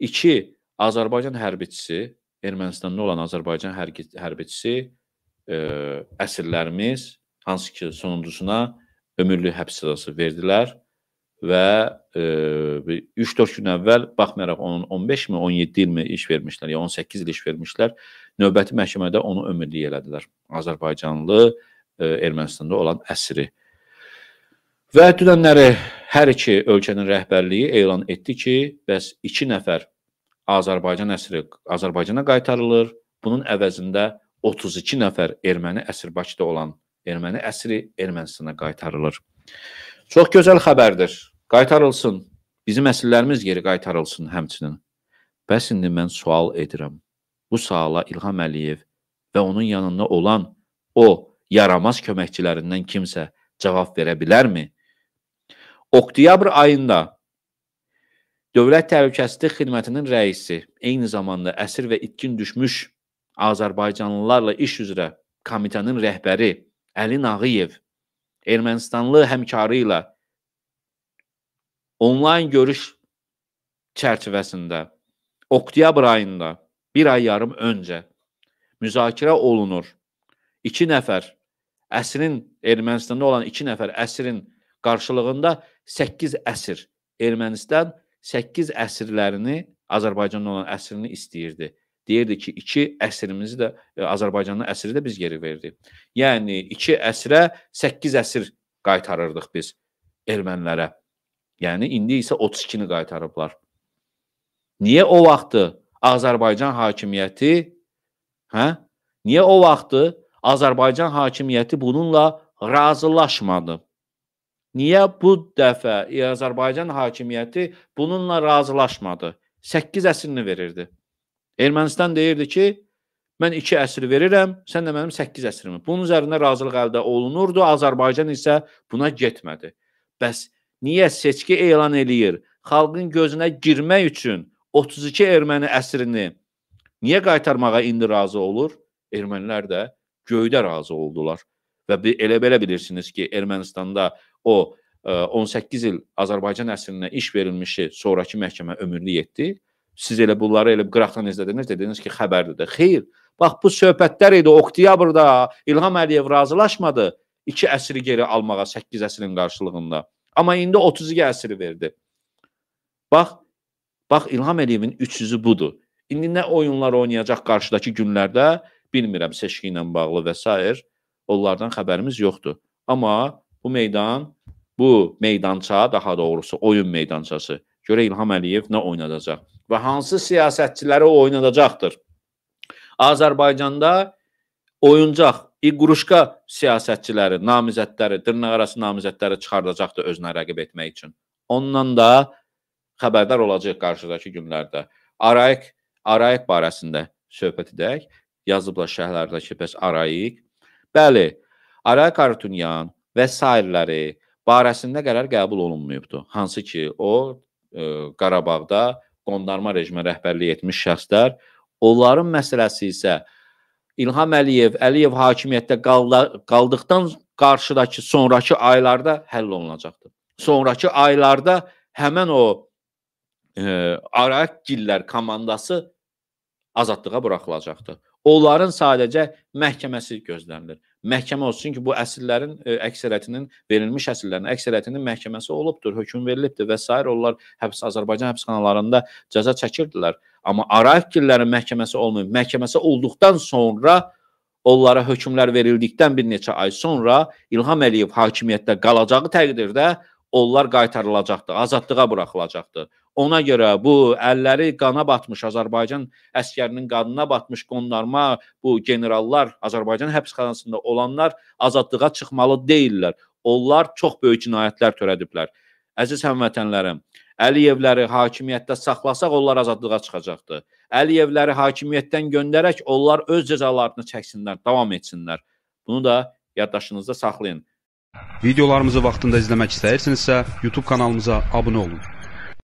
2. Azərbaycan hərbiçisi, Ermənistanda olan Azərbaycan hərbiçisi ə, e, əsirlərimiz hansı ki sonuncusuna ömürlük həbs cəzası verdilər və 3-4 e, gün əvvəl baxmayaraq onun 15 mi, 17 ilmi iş vermişlər, ya 18 il iş vermişlər, növbəti məhkəmədə onu ömürlük elədilər. Azərbaycanlı ə, e, Ermənistanda olan əsiri. Və dünənləri hər iki ölkənin rəhbərliyi elan etdi ki, bəs 2 nəfər Azərbaycan əsiri Azərbaycana qaytarılır. Bunun əvəzində 32 nəfər erməni əsir Bakıda olan erməni əsiri Ermənistana qaytarılır. Çox gözəl xəbərdir. Qaytarılsın. Bizim əsirlərimiz geri qaytarılsın həmçinin. Bəs indi mən sual edirəm. Bu suala İlham Əliyev və onun yanında olan o yaramaz köməkçilərindən kimsə cavab verə bilərmi? Oktyabr ayında Dövlət Təhlükəsizlik Xidmətinin rəisi, eyni zamanda əsir və itkin düşmüş Azərbaycanlılarla iş üzrə komitənin rəhbəri Əli Nağıyev Ermənistanlı həmkarı ilə onlayn görüş çərçivəsində oktyabr ayında bir ay yarım öncə müzakirə olunur. 2 nəfər əsrin Ermənistanda olan 2 nəfər əsrin qarşılığında 8 əsr Ermənistan 8 əsrlərini Azərbaycanın olan əsrini istəyirdi. Deyirdi ki, 2 əsrimizi də e, Azərbaycanın əsri də biz geri verdi. Yəni 2 əsrə 8 əsr qaytarırdıq biz ermənilərə. Yəni indi isə 32-ni qaytarıblar. Niyə o vaxtı Azərbaycan hakimiyyəti hə? Niyə o vaxtı Azərbaycan hakimiyyəti bununla razılaşmadı? Niyə bu dəfə Azərbaycan hakimiyyəti bununla razılaşmadı? 8 əsrini verirdi. Ermənistan deyirdi ki, mən 2 əsr verirəm, sən də mənim 8 əsrimi. Bunun üzərinə razılıq əldə olunurdu, Azərbaycan isə buna getmədi. Bəs niyə seçki elan eləyir? Xalqın gözünə girmək üçün 32 erməni əsrini niyə qaytarmağa indi razı olur? Ermənilər də göydə razı oldular. Və elə belə bilirsiniz ki, Ermənistanda o 18 e, il Azərbaycan əsrinə iş verilmişi sonrakı məhkəmə ömürlü etdi. Siz elə bunları elə qıraqdan izlədiniz, dediniz ki, xəbərdir də. Xeyr. Bax bu söhbətlər idi oktyabrda İlham Əliyev razılaşmadı 2 əsri geri almağa 8 əsrin qarşılığında. Amma indi 32 əsri verdi. Bax, bax İlham Əliyevin 300-ü budur. İndi nə oyunlar oynayacaq qarşıdakı günlərdə bilmirəm seçki ilə bağlı və s onlardan xəbərimiz yoxdur. Amma bu meydan, bu meydança daha doğrusu oyun meydançası. Görə İlham Əliyev nə oynadacaq və hansı siyasətçiləri o oynadacaqdır. Azərbaycanda oyuncaq, iqruşka siyasətçiləri, namizədləri, dırnaqarası namizədləri çıxardacaqdır özünə rəqib etmək üçün. Ondan da xəbərdar olacaq qarşıdakı günlərdə. Arayik, arayik barəsində söhbət edək. Yazıblar şəhərlərdəki pes arayik Bəli, Aray Kartunyan və sairələri barəsində qərar qəbul olunmayıbdır. Hansı ki, o ə, e, Qarabağda qondarma rejimə rəhbərlik etmiş şəxslər, onların məsələsi isə İlham Əliyev, Əliyev hakimiyyətdə qaldıqdan qarşıdakı sonrakı aylarda həll olunacaqdır. Sonrakı aylarda həmin o e, Araq gillər komandası azadlığa buraxılacaqdır onların sadəcə məhkəməsi gözlənilir. Məhkəmə olsun ki, bu əsirlərin ə, e, əksəriyyətinin verilmiş əsirlərin əksəriyyətinin məhkəməsi olubdur, hökm verilibdir və s. onlar həbs Azərbaycan həbsxanalarında cəza çəkirdilər. Amma Araqillərin məhkəməsi olmayıb, məhkəməsi olduqdan sonra onlara hökmlər verildikdən bir neçə ay sonra İlham Əliyev hakimiyyətdə qalacağı təqdirdə onlar qaytarılacaqdı, azadlığa buraxılacaqdı. Ona görə bu əlləri qana batmış Azərbaycan əskərinin qanına batmış qondarma bu generallar Azərbaycan həbsxanasında olanlar azadlığa çıxmalı deyillər. Onlar çox böyük cinayətlər törədiblər. Əziz həmvətənlərim, Əliyevləri hakimiyyətdə saxlasaq onlar azadlığa çıxacaqdı. Əliyevləri hakimiyyətdən göndərək onlar öz cəzalarını çəksinlər, davam etsinlər. Bunu da yaddaşınızda saxlayın. Videolarımızı vaxtında izləmək istəyirsinizsə, YouTube kanalımıza abunə olun.